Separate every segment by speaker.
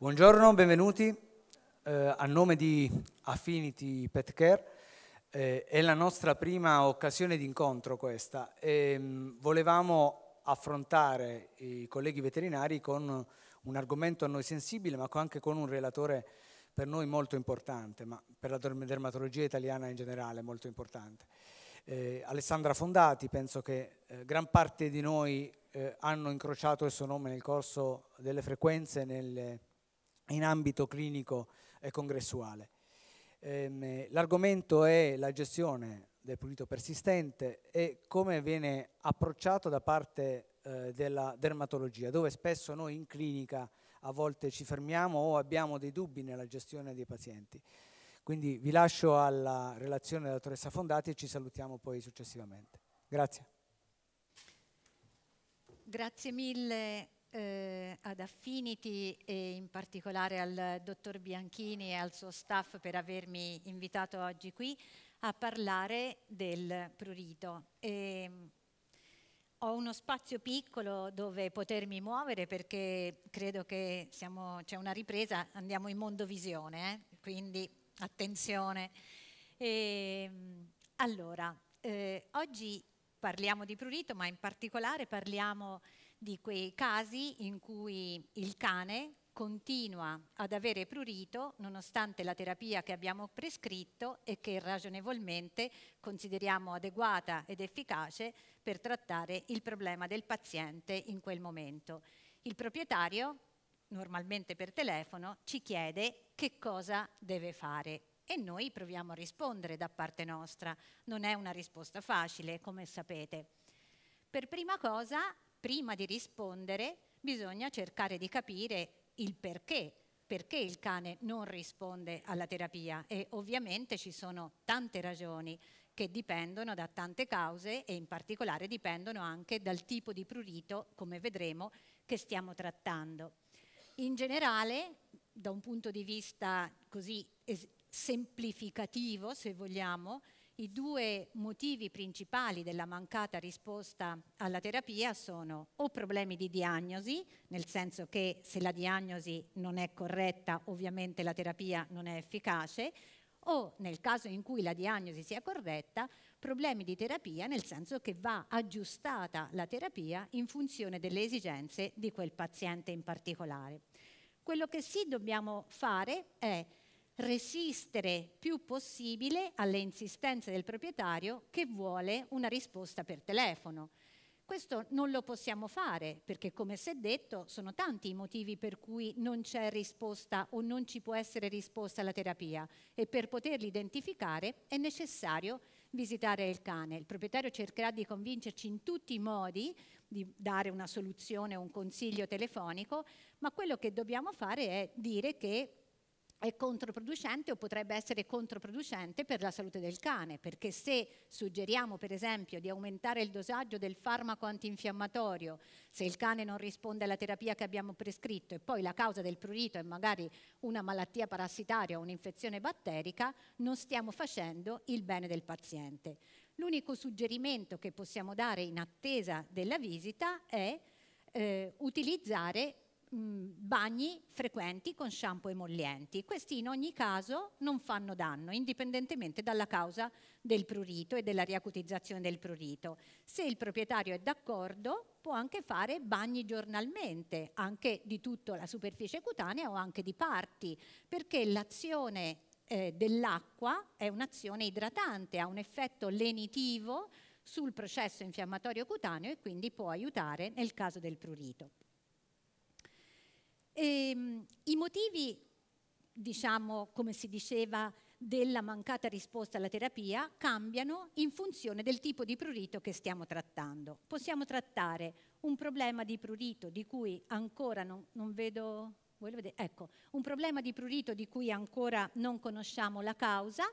Speaker 1: Buongiorno, benvenuti. Eh, a nome di Affinity Pet Care eh, è la nostra prima occasione di incontro questa. E, ehm, volevamo affrontare i colleghi veterinari con un argomento a noi sensibile, ma anche con un relatore per noi molto importante, ma per la dermatologia italiana in generale molto importante. Eh, Alessandra Fondati, penso che eh, gran parte di noi eh, hanno incrociato il suo nome nel corso delle frequenze, nelle in ambito clinico e congressuale. Ehm, l'argomento è la gestione del pulito persistente e come viene approcciato da parte eh, della dermatologia, dove spesso noi in clinica a volte ci fermiamo o abbiamo dei dubbi nella gestione dei pazienti. Quindi vi lascio alla relazione della dottoressa Fondati e ci salutiamo poi successivamente. Grazie.
Speaker 2: Grazie mille eh, ad Affinity e in particolare al dottor Bianchini e al suo staff per avermi invitato oggi qui a parlare del prurito. E ehm, ho uno spazio piccolo dove potermi muovere perché credo che c'è una ripresa, andiamo in mondovisione, eh? quindi attenzione. E, ehm, allora, eh, oggi parliamo di prurito, ma in particolare parliamo di di quei casi in cui il cane continua ad avere prurito nonostante la terapia che abbiamo prescritto e che ragionevolmente consideriamo adeguata ed efficace per trattare il problema del paziente in quel momento. Il proprietario, normalmente per telefono, ci chiede che cosa deve fare e noi proviamo a rispondere da parte nostra. Non è una risposta facile, come sapete. Per prima cosa prima di rispondere bisogna cercare di capire il perché, perché il cane non risponde alla terapia e ovviamente ci sono tante ragioni che dipendono da tante cause e in particolare dipendono anche dal tipo di prurito, come vedremo, che stiamo trattando. In generale, da un punto di vista così semplificativo, se vogliamo, i due motivi principali della mancata risposta alla terapia sono o problemi di diagnosi, nel senso che se la diagnosi non è corretta ovviamente la terapia non è efficace, o nel caso in cui la diagnosi sia corretta, problemi di terapia, nel senso che va aggiustata la terapia in funzione delle esigenze di quel paziente in particolare. Quello che sì dobbiamo fare è resistere più possibile alle insistenze del proprietario che vuole una risposta per telefono. Questo non lo possiamo fare perché, come si è detto, sono tanti i motivi per cui non c'è risposta o non ci può essere risposta alla terapia e per poterli identificare è necessario visitare il cane. Il proprietario cercherà di convincerci in tutti i modi di dare una soluzione o un consiglio telefonico, ma quello che dobbiamo fare è dire che è controproducente o potrebbe essere controproducente per la salute del cane, perché se suggeriamo per esempio di aumentare il dosaggio del farmaco antinfiammatorio, se il cane non risponde alla terapia che abbiamo prescritto e poi la causa del prurito è magari una malattia parassitaria o un'infezione batterica, non stiamo facendo il bene del paziente. L'unico suggerimento che possiamo dare in attesa della visita è eh, utilizzare Mm, bagni frequenti con shampoo emollienti. Questi in ogni caso non fanno danno, indipendentemente dalla causa del prurito e della riacutizzazione del prurito. Se il proprietario è d'accordo, può anche fare bagni giornalmente, anche di tutta la superficie cutanea o anche di parti, perché l'azione eh, dell'acqua è un'azione idratante, ha un effetto lenitivo sul processo infiammatorio cutaneo e quindi può aiutare nel caso del prurito. Ehm, I motivi, diciamo, come si diceva, della mancata risposta alla terapia cambiano in funzione del tipo di prurito che stiamo trattando. Possiamo trattare un problema di prurito di cui ancora non, non vedo... Ecco, un problema di prurito di cui ancora non conosciamo la causa,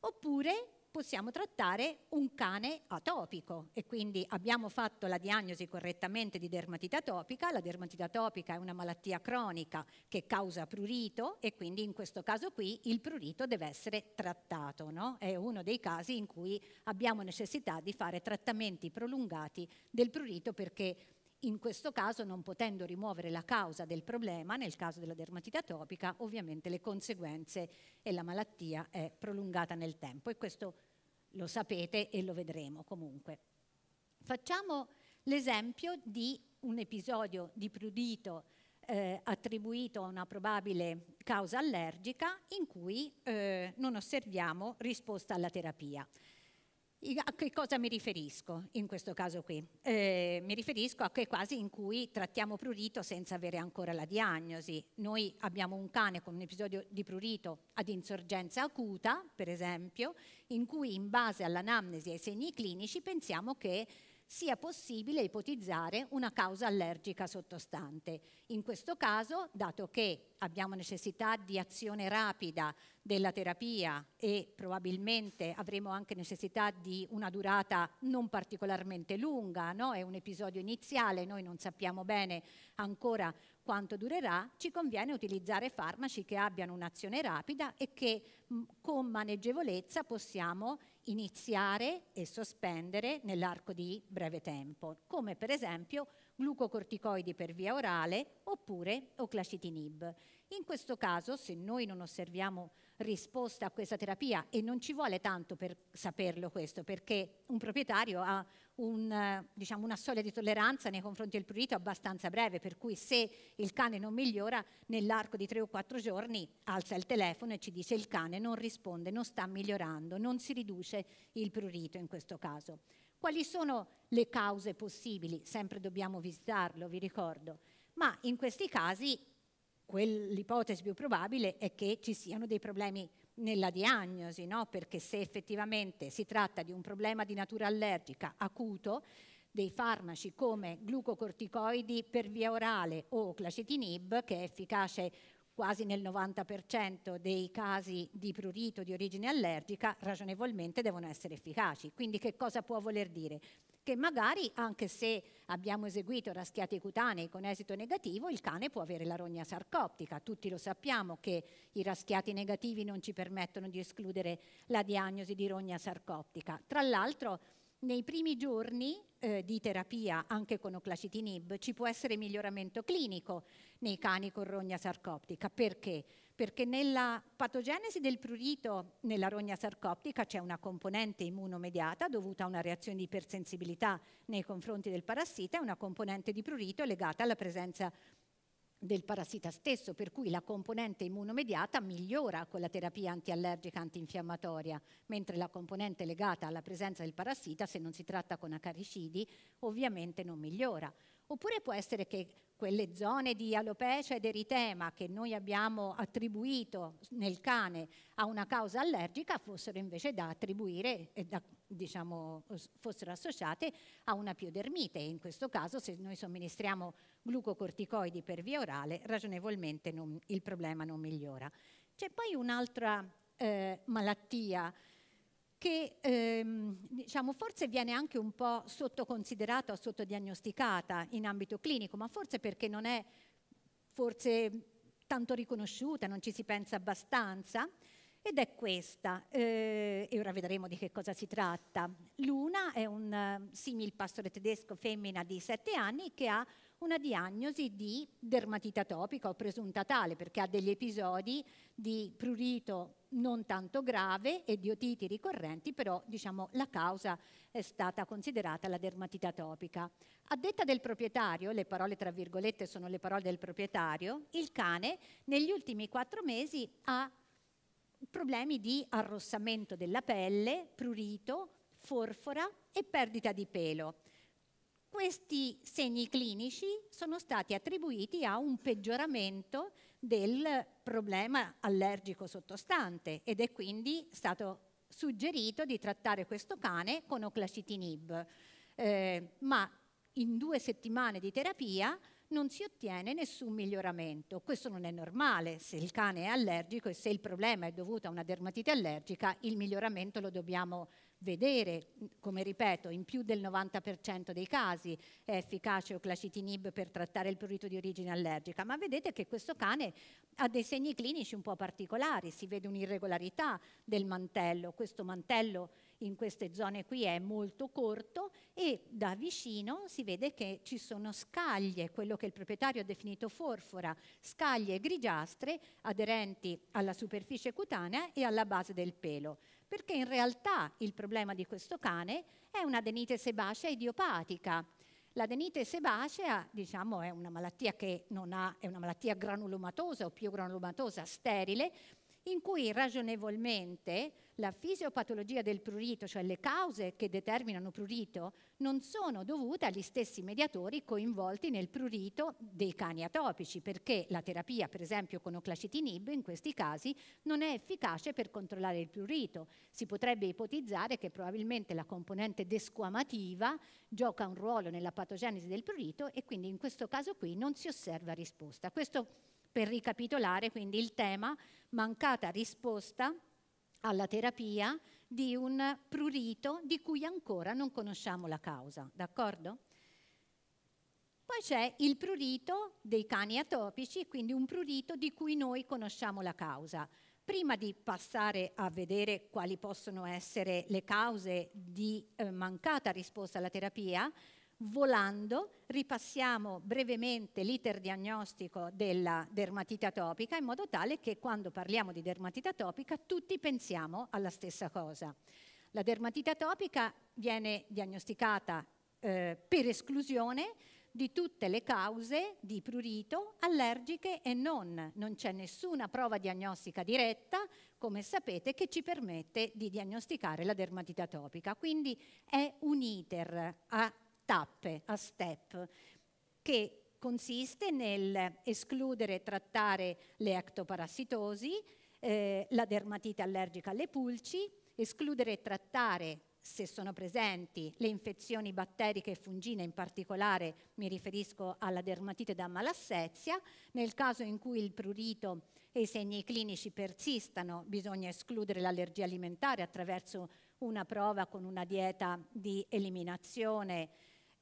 Speaker 2: oppure possiamo trattare un cane atopico e quindi abbiamo fatto la diagnosi correttamente di dermatite atopica, la dermatite atopica è una malattia cronica che causa prurito e quindi in questo caso qui il prurito deve essere trattato, no? è uno dei casi in cui abbiamo necessità di fare trattamenti prolungati del prurito perché in questo caso, non potendo rimuovere la causa del problema, nel caso della dermatite atopica, ovviamente le conseguenze e la malattia è prolungata nel tempo e questo lo sapete e lo vedremo comunque. Facciamo l'esempio di un episodio di prurito eh, attribuito a una probabile causa allergica in cui eh, non osserviamo risposta alla terapia. A che cosa mi riferisco in questo caso qui? Eh, mi riferisco a quei casi in cui trattiamo prurito senza avere ancora la diagnosi. Noi abbiamo un cane con un episodio di prurito ad insorgenza acuta, per esempio, in cui in base all'anamnesi e ai segni clinici pensiamo che sia possibile ipotizzare una causa allergica sottostante. In questo caso, dato che abbiamo necessità di azione rapida della terapia e probabilmente avremo anche necessità di una durata non particolarmente lunga, no? è un episodio iniziale, noi non sappiamo bene ancora quanto durerà, ci conviene utilizzare farmaci che abbiano un'azione rapida e che mh, con maneggevolezza possiamo iniziare e sospendere nell'arco di breve tempo, come per esempio glucocorticoidi per via orale oppure oclacitinib. In questo caso, se noi non osserviamo risposta a questa terapia, e non ci vuole tanto per saperlo questo, perché un proprietario ha un, eh, diciamo, una soglia di tolleranza nei confronti del prurito abbastanza breve, per cui se il cane non migliora, nell'arco di tre o quattro giorni alza il telefono e ci dice il cane non risponde, non sta migliorando, non si riduce il prurito in questo caso. Quali sono le cause possibili? Sempre dobbiamo visitarlo, vi ricordo. Ma in questi casi l'ipotesi più probabile è che ci siano dei problemi nella diagnosi, no? perché se effettivamente si tratta di un problema di natura allergica acuto, dei farmaci come glucocorticoidi per via orale o clacetinib, che è efficace quasi nel 90% dei casi di prurito di origine allergica, ragionevolmente devono essere efficaci. Quindi che cosa può voler dire? che magari anche se abbiamo eseguito raschiati cutanei con esito negativo, il cane può avere la rogna sarcoptica. Tutti lo sappiamo che i raschiati negativi non ci permettono di escludere la diagnosi di rogna sarcoptica. Tra l'altro, nei primi giorni eh, di terapia anche con oclacitinib ci può essere miglioramento clinico nei cani con rogna sarcoptica. Perché? perché nella patogenesi del prurito nella rogna sarcoptica c'è una componente immunomediata dovuta a una reazione di ipersensibilità nei confronti del parassita e una componente di prurito legata alla presenza del parassita stesso, per cui la componente immunomediata migliora con la terapia antiallergica antinfiammatoria, mentre la componente legata alla presenza del parassita, se non si tratta con acaricidi, ovviamente non migliora. Oppure può essere che quelle zone di alopecia ed eritema che noi abbiamo attribuito nel cane a una causa allergica fossero invece da attribuire e da, diciamo, fossero associate a una piodermite. In questo caso se noi somministriamo glucocorticoidi per via orale ragionevolmente non, il problema non migliora. C'è poi un'altra eh, malattia che ehm, diciamo, forse viene anche un po' sottoconsiderata o sottodiagnosticata in ambito clinico, ma forse perché non è forse tanto riconosciuta, non ci si pensa abbastanza. Ed è questa, eh, e ora vedremo di che cosa si tratta. L'una è un eh, simil pastore tedesco femmina di 7 anni che ha una diagnosi di dermatita atopica o presunta tale perché ha degli episodi di prurito non tanto grave e di otiti ricorrenti, però diciamo, la causa è stata considerata la dermatita atopica. A detta del proprietario, le parole tra virgolette sono le parole del proprietario, il cane negli ultimi quattro mesi ha problemi di arrossamento della pelle, prurito, forfora e perdita di pelo questi segni clinici sono stati attribuiti a un peggioramento del problema allergico sottostante ed è quindi stato suggerito di trattare questo cane con oclacitinib, eh, ma in due settimane di terapia non si ottiene nessun miglioramento. Questo non è normale se il cane è allergico e se il problema è dovuto a una dermatite allergica, il miglioramento lo dobbiamo vedere, come ripeto, in più del 90% dei casi è efficace o clacitinib per trattare il prurito di origine allergica, ma vedete che questo cane ha dei segni clinici un po' particolari, si vede un'irregolarità del mantello, questo mantello in queste zone qui è molto corto e da vicino si vede che ci sono scaglie, quello che il proprietario ha definito forfora, scaglie grigiastre aderenti alla superficie cutanea e alla base del pelo, perché in realtà il problema di questo cane è un'adenite sebacea idiopatica. L'adenite sebacea diciamo, è una malattia che non ha, è una malattia granulomatosa o più granulomatosa sterile, in cui ragionevolmente la fisiopatologia del prurito, cioè le cause che determinano prurito, non sono dovute agli stessi mediatori coinvolti nel prurito dei cani atopici, perché la terapia, per esempio con oclacitinib, in questi casi non è efficace per controllare il prurito. Si potrebbe ipotizzare che probabilmente la componente desquamativa gioca un ruolo nella patogenesi del prurito e quindi in questo caso qui non si osserva risposta. Questo per ricapitolare quindi il tema mancata risposta alla terapia di un prurito di cui ancora non conosciamo la causa, d'accordo? Poi c'è il prurito dei cani atopici, quindi un prurito di cui noi conosciamo la causa. Prima di passare a vedere quali possono essere le cause di eh, mancata risposta alla terapia, Volando ripassiamo brevemente l'iter diagnostico della dermatita atopica in modo tale che quando parliamo di dermatita atopica tutti pensiamo alla stessa cosa. La dermatita atopica viene diagnosticata eh, per esclusione di tutte le cause di prurito allergiche e non. Non c'è nessuna prova diagnostica diretta, come sapete, che ci permette di diagnosticare la dermatita atopica. Quindi è un iter a tappe, a step, che consiste nel escludere e trattare le ectoparassitosi, eh, la dermatite allergica alle pulci, escludere e trattare se sono presenti le infezioni batteriche e fungine, in particolare mi riferisco alla dermatite da malassezia, nel caso in cui il prurito e i segni clinici persistano bisogna escludere l'allergia alimentare attraverso una prova con una dieta di eliminazione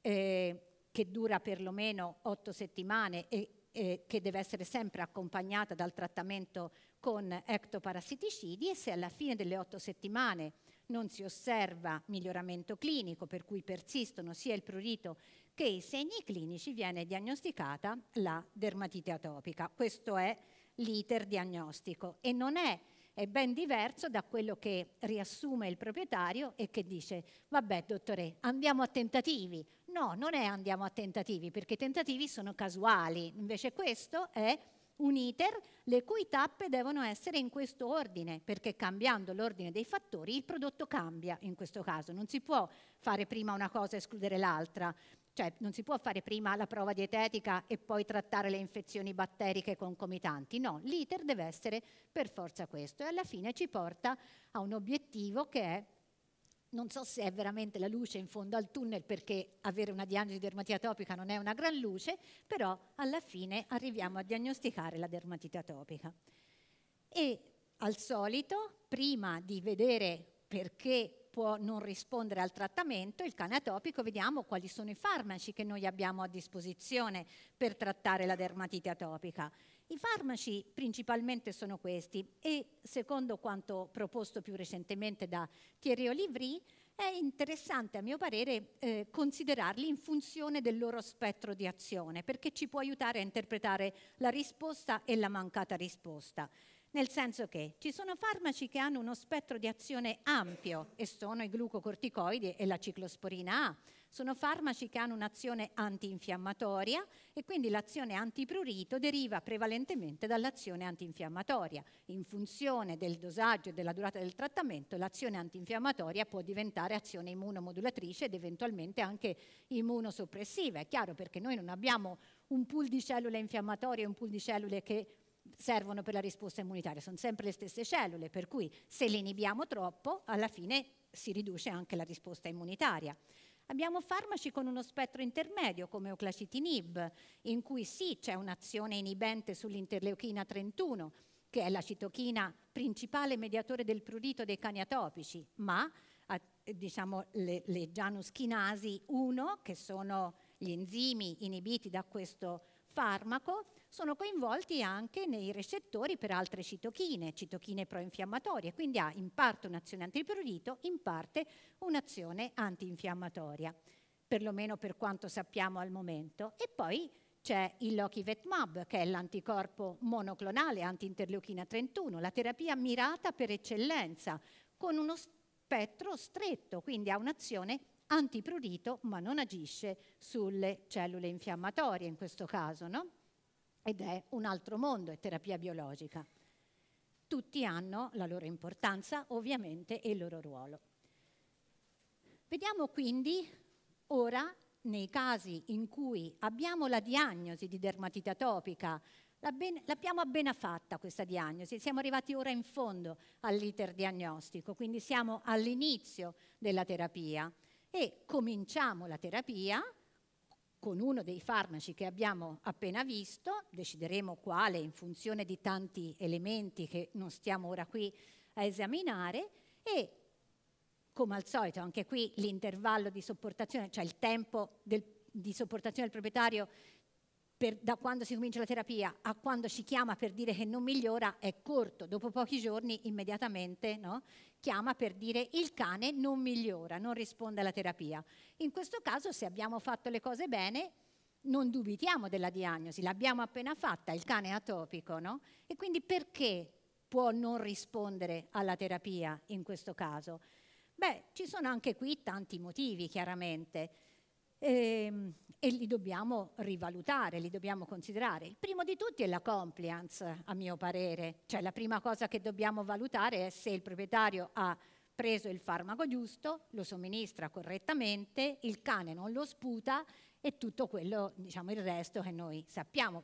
Speaker 2: eh, che dura perlomeno otto settimane e eh, che deve essere sempre accompagnata dal trattamento con ectoparassiticidi e se alla fine delle otto settimane non si osserva miglioramento clinico per cui persistono sia il prurito che i segni clinici viene diagnosticata la dermatite atopica. Questo è l'iter diagnostico e non è, è ben diverso da quello che riassume il proprietario e che dice vabbè dottore andiamo a tentativi, No, non è andiamo a tentativi, perché tentativi sono casuali, invece questo è un iter le cui tappe devono essere in questo ordine, perché cambiando l'ordine dei fattori il prodotto cambia in questo caso, non si può fare prima una cosa e escludere l'altra, cioè non si può fare prima la prova dietetica e poi trattare le infezioni batteriche concomitanti, no, l'iter deve essere per forza questo e alla fine ci porta a un obiettivo che è non so se è veramente la luce in fondo al tunnel perché avere una diagnosi dermatite atopica non è una gran luce, però alla fine arriviamo a diagnosticare la dermatite atopica. E al solito, prima di vedere perché può non rispondere al trattamento, il cane atopico, vediamo quali sono i farmaci che noi abbiamo a disposizione per trattare la dermatite atopica. I farmaci principalmente sono questi e secondo quanto proposto più recentemente da Thierry Olivry è interessante a mio parere eh, considerarli in funzione del loro spettro di azione perché ci può aiutare a interpretare la risposta e la mancata risposta. Nel senso che ci sono farmaci che hanno uno spettro di azione ampio e sono i glucocorticoidi e la ciclosporina A, sono farmaci che hanno un'azione antinfiammatoria e quindi l'azione antiprurito deriva prevalentemente dall'azione antinfiammatoria. In funzione del dosaggio e della durata del trattamento, l'azione antinfiammatoria può diventare azione immunomodulatrice ed eventualmente anche immunosoppressiva. È chiaro perché noi non abbiamo un pool di cellule infiammatorie e un pool di cellule che servono per la risposta immunitaria, sono sempre le stesse cellule, per cui se le inibiamo troppo, alla fine si riduce anche la risposta immunitaria. Abbiamo farmaci con uno spettro intermedio come oclacitinib, in cui sì c'è un'azione inibente sull'interleuchina 31, che è la citochina principale mediatore del prurito dei cani atopici, ma eh, diciamo, le, le chinasi 1, che sono gli enzimi inibiti da questo farmaco, sono coinvolti anche nei recettori per altre citochine, citochine proinfiammatorie, quindi ha in parte un'azione antiprurito, in parte un'azione antinfiammatoria, perlomeno per quanto sappiamo al momento. E poi c'è il Lokivetmab, che è l'anticorpo monoclonale antinterleuchina 31, la terapia mirata per eccellenza, con uno spettro stretto, quindi ha un'azione antiprurito, ma non agisce sulle cellule infiammatorie in questo caso, no? ed è un altro mondo, è terapia biologica. Tutti hanno la loro importanza, ovviamente, e il loro ruolo. Vediamo quindi ora nei casi in cui abbiamo la diagnosi di dermatite atopica, l'abbiamo appena fatta questa diagnosi, siamo arrivati ora in fondo all'iter diagnostico, quindi siamo all'inizio della terapia e cominciamo la terapia con uno dei farmaci che abbiamo appena visto, decideremo quale in funzione di tanti elementi che non stiamo ora qui a esaminare e come al solito anche qui l'intervallo di sopportazione, cioè il tempo del, di sopportazione del proprietario per, da quando si comincia la terapia a quando ci chiama per dire che non migliora è corto, dopo pochi giorni immediatamente no? chiama per dire il cane non migliora, non risponde alla terapia. In questo caso se abbiamo fatto le cose bene non dubitiamo della diagnosi, l'abbiamo appena fatta, il cane è atopico, no? E quindi perché può non rispondere alla terapia in questo caso? Beh, ci sono anche qui tanti motivi chiaramente. Ehm, e li dobbiamo rivalutare, li dobbiamo considerare. Il primo di tutti è la compliance, a mio parere, cioè la prima cosa che dobbiamo valutare è se il proprietario ha preso il farmaco giusto, lo somministra correttamente, il cane non lo sputa e tutto quello, diciamo il resto che noi sappiamo.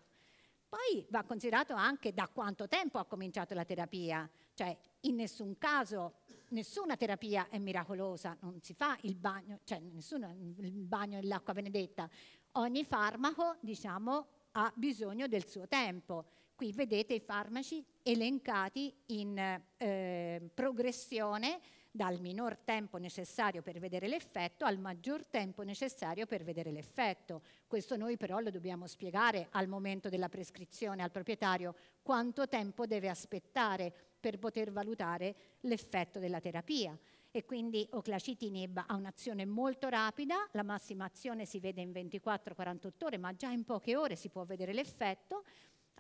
Speaker 2: Poi va considerato anche da quanto tempo ha cominciato la terapia, cioè in nessun caso nessuna terapia è miracolosa, non si fa il bagno, cioè nessuno, il bagno e l'acqua benedetta. Ogni farmaco, diciamo, ha bisogno del suo tempo. Qui vedete i farmaci elencati in eh, progressione dal minor tempo necessario per vedere l'effetto al maggior tempo necessario per vedere l'effetto. Questo noi però lo dobbiamo spiegare al momento della prescrizione al proprietario quanto tempo deve aspettare per poter valutare l'effetto della terapia e quindi Oclacitinib ha un'azione molto rapida, la massima azione si vede in 24-48 ore, ma già in poche ore si può vedere l'effetto.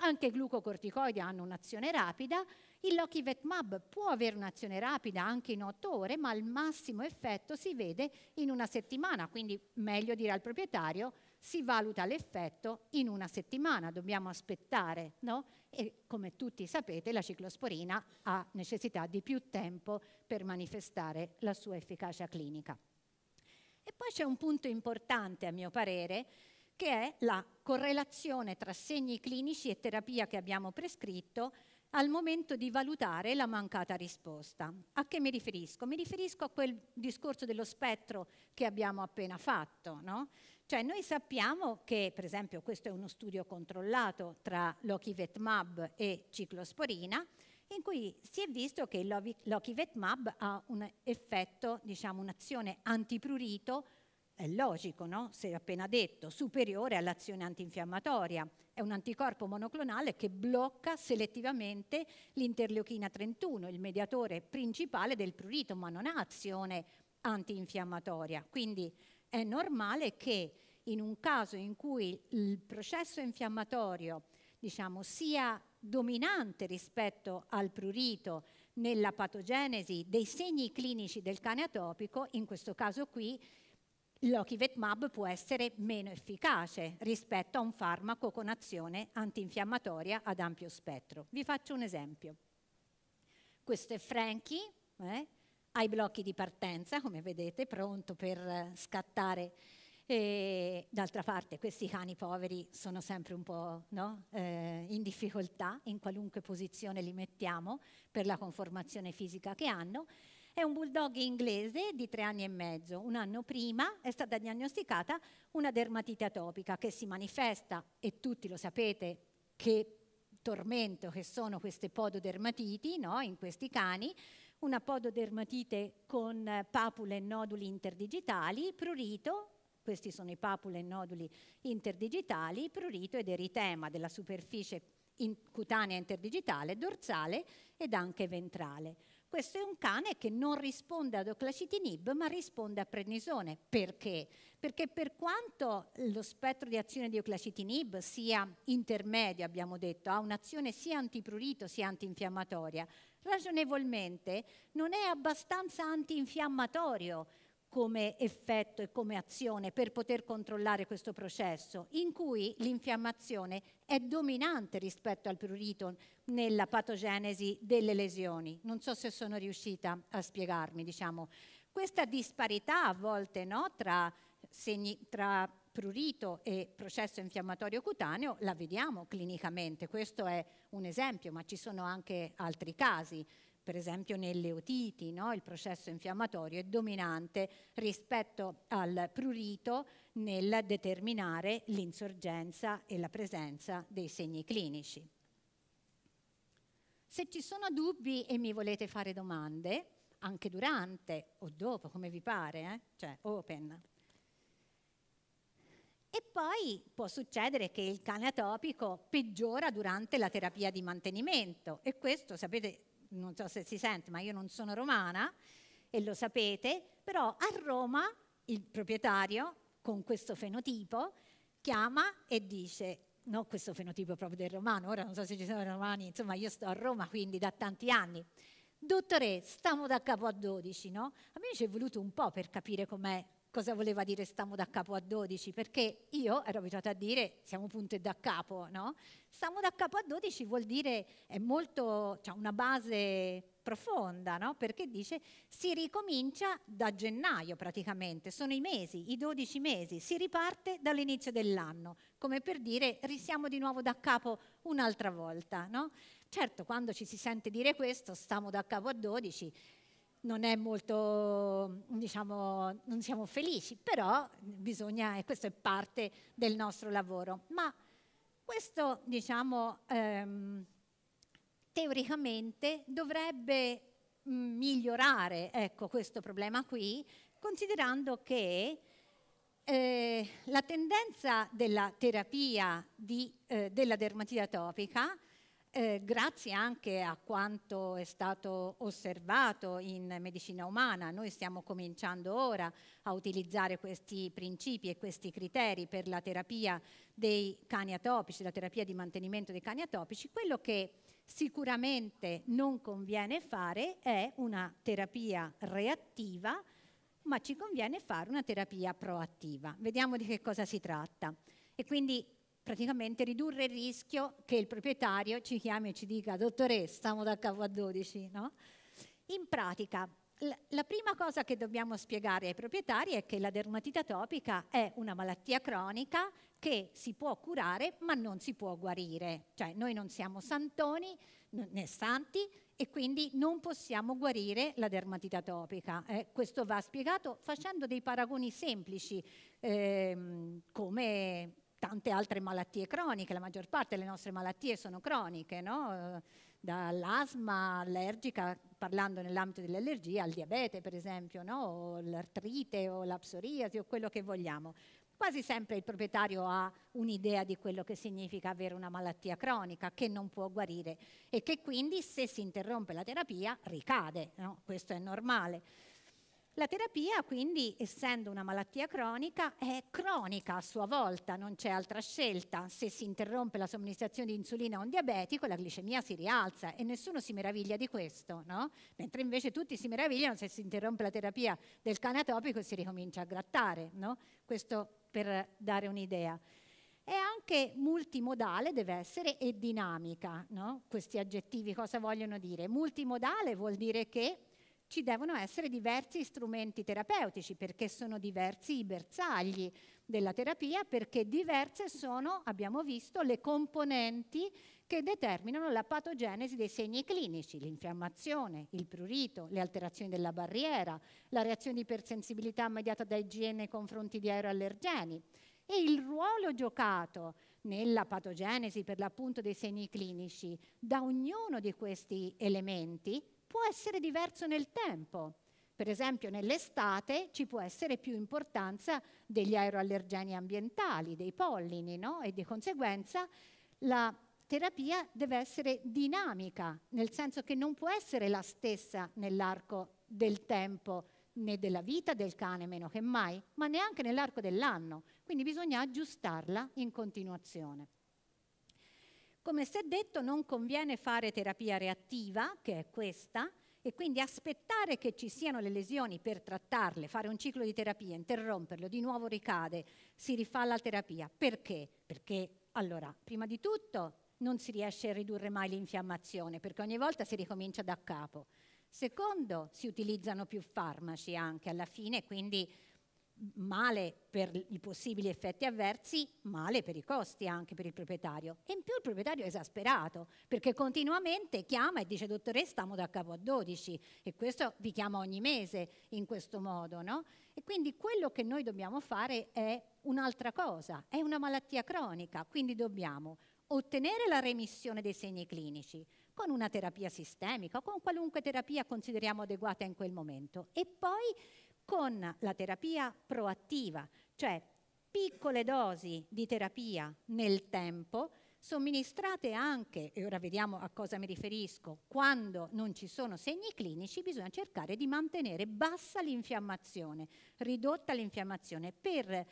Speaker 2: Anche i glucocorticoidi hanno un'azione rapida, il Lokivetmab può avere un'azione rapida anche in 8 ore, ma il massimo effetto si vede in una settimana, quindi meglio dire al proprietario si valuta l'effetto in una settimana, dobbiamo aspettare, no? E come tutti sapete la ciclosporina ha necessità di più tempo per manifestare la sua efficacia clinica. E poi c'è un punto importante a mio parere, che è la correlazione tra segni clinici e terapia che abbiamo prescritto al momento di valutare la mancata risposta. A che mi riferisco? Mi riferisco a quel discorso dello spettro che abbiamo appena fatto, no? Cioè noi sappiamo che, per esempio, questo è uno studio controllato tra Lokivetmab e ciclosporina, in cui si è visto che l'Okivetmab ha un effetto, diciamo, un'azione antiprurito, è logico, no? Si è appena detto, superiore all'azione antinfiammatoria. È un anticorpo monoclonale che blocca selettivamente l'interleuchina 31, il mediatore principale del prurito, ma non ha azione antinfiammatoria. Quindi è normale che in un caso in cui il processo infiammatorio diciamo, sia dominante rispetto al prurito nella patogenesi dei segni clinici del cane atopico, in questo caso qui l'Ochivetmab può essere meno efficace rispetto a un farmaco con azione antinfiammatoria ad ampio spettro. Vi faccio un esempio. Questo è Frankie, eh? ai blocchi di partenza, come vedete, pronto per scattare. E, d'altra parte questi cani poveri sono sempre un po' no? eh, in difficoltà in qualunque posizione li mettiamo per la conformazione fisica che hanno. È un bulldog inglese di tre anni e mezzo. Un anno prima è stata diagnosticata una dermatite atopica che si manifesta, e tutti lo sapete, che tormento che sono queste pododermatiti no? in questi cani, una pododermatite con papule e noduli interdigitali, prurito, questi sono i papule e noduli interdigitali, prurito ed eritema della superficie in cutanea interdigitale, dorsale ed anche ventrale. Questo è un cane che non risponde ad oclacitinib ma risponde a prednisone. Perché? Perché per quanto lo spettro di azione di oclacitinib sia intermedio, abbiamo detto, ha un'azione sia antiprurito sia antinfiammatoria, ragionevolmente non è abbastanza antinfiammatorio come effetto e come azione per poter controllare questo processo, in cui l'infiammazione è dominante rispetto al prurito nella patogenesi delle lesioni. Non so se sono riuscita a spiegarmi, diciamo. Questa disparità a volte no, tra, segni, tra prurito e processo infiammatorio cutaneo la vediamo clinicamente, questo è un esempio, ma ci sono anche altri casi per esempio nelle otiti, no? il processo infiammatorio è dominante rispetto al prurito nel determinare l'insorgenza e la presenza dei segni clinici. Se ci sono dubbi e mi volete fare domande, anche durante o dopo, come vi pare, eh? cioè open. E poi può succedere che il cane atopico peggiora durante la terapia di mantenimento e questo, sapete, non so se si sente, ma io non sono romana e lo sapete, però a Roma il proprietario con questo fenotipo chiama e dice no, questo fenotipo proprio del romano, ora non so se ci sono romani, insomma io sto a Roma quindi da tanti anni. Dottore, stiamo da capo a 12, no? A me ci è voluto un po' per capire com'è cosa voleva dire stiamo da capo a 12, perché io ero abituata a dire siamo punte da capo, no? Stiamo da capo a 12 vuol dire, è molto, cioè una base profonda, no? Perché dice si ricomincia da gennaio praticamente, sono i mesi, i 12 mesi, si riparte dall'inizio dell'anno, come per dire risiamo di nuovo da capo un'altra volta, no? Certo, quando ci si sente dire questo, stiamo da capo a 12, non è molto, diciamo, non siamo felici, però bisogna, e questo è parte del nostro lavoro. Ma questo, diciamo, ehm, teoricamente dovrebbe mm, migliorare ecco, questo problema qui, considerando che eh, la tendenza della terapia di, eh, della dermatite atopica eh, grazie anche a quanto è stato osservato in medicina umana, noi stiamo cominciando ora a utilizzare questi principi e questi criteri per la terapia dei cani atopici, la terapia di mantenimento dei cani atopici, quello che sicuramente non conviene fare è una terapia reattiva, ma ci conviene fare una terapia proattiva. Vediamo di che cosa si tratta. E quindi praticamente ridurre il rischio che il proprietario ci chiami e ci dica dottoressa, stiamo da capo a 12, no? In pratica, la prima cosa che dobbiamo spiegare ai proprietari è che la dermatite atopica è una malattia cronica che si può curare ma non si può guarire. Cioè noi non siamo santoni né santi e quindi non possiamo guarire la dermatite atopica. Eh, questo va spiegato facendo dei paragoni semplici ehm, come tante altre malattie croniche, la maggior parte delle nostre malattie sono croniche, no? Eh, dall'asma allergica, parlando nell'ambito dell'allergia, al diabete per esempio, no? o l'artrite o la psoriasi o quello che vogliamo. Quasi sempre il proprietario ha un'idea di quello che significa avere una malattia cronica che non può guarire e che quindi se si interrompe la terapia ricade, no? questo è normale. La terapia quindi, essendo una malattia cronica, è cronica a sua volta, non c'è altra scelta. Se si interrompe la somministrazione di insulina a un diabetico, la glicemia si rialza e nessuno si meraviglia di questo, no? Mentre invece tutti si meravigliano se si interrompe la terapia del cane atopico e si ricomincia a grattare, no? Questo per dare un'idea. È anche multimodale, deve essere, e dinamica, no? Questi aggettivi cosa vogliono dire? Multimodale vuol dire che ci devono essere diversi strumenti terapeutici perché sono diversi i bersagli della terapia, perché diverse sono, abbiamo visto, le componenti che determinano la patogenesi dei segni clinici, l'infiammazione, il prurito, le alterazioni della barriera, la reazione di ipersensibilità mediata da IgE nei confronti di aeroallergeni e il ruolo giocato nella patogenesi per l'appunto dei segni clinici da ognuno di questi elementi può essere diverso nel tempo. Per esempio nell'estate ci può essere più importanza degli aeroallergeni ambientali, dei pollini, no? e di conseguenza la terapia deve essere dinamica, nel senso che non può essere la stessa nell'arco del tempo né della vita del cane meno che mai, ma neanche nell'arco dell'anno. Quindi bisogna aggiustarla in continuazione. Come si è detto, non conviene fare terapia reattiva, che è questa, e quindi aspettare che ci siano le lesioni per trattarle, fare un ciclo di terapia, interromperlo, di nuovo ricade, si rifà la terapia. Perché? Perché, allora, prima di tutto non si riesce a ridurre mai l'infiammazione, perché ogni volta si ricomincia da capo. Secondo, si utilizzano più farmaci anche alla fine, quindi male per i possibili effetti avversi, male per i costi anche per il proprietario. E in più il proprietario è esasperato perché continuamente chiama e dice dottore stiamo da capo a 12 e questo vi chiama ogni mese in questo modo. No? E quindi quello che noi dobbiamo fare è un'altra cosa, è una malattia cronica, quindi dobbiamo ottenere la remissione dei segni clinici con una terapia sistemica o con qualunque terapia consideriamo adeguata in quel momento e poi con la terapia proattiva, cioè piccole dosi di terapia nel tempo somministrate anche, e ora vediamo a cosa mi riferisco, quando non ci sono segni clinici bisogna cercare di mantenere bassa l'infiammazione, ridotta l'infiammazione per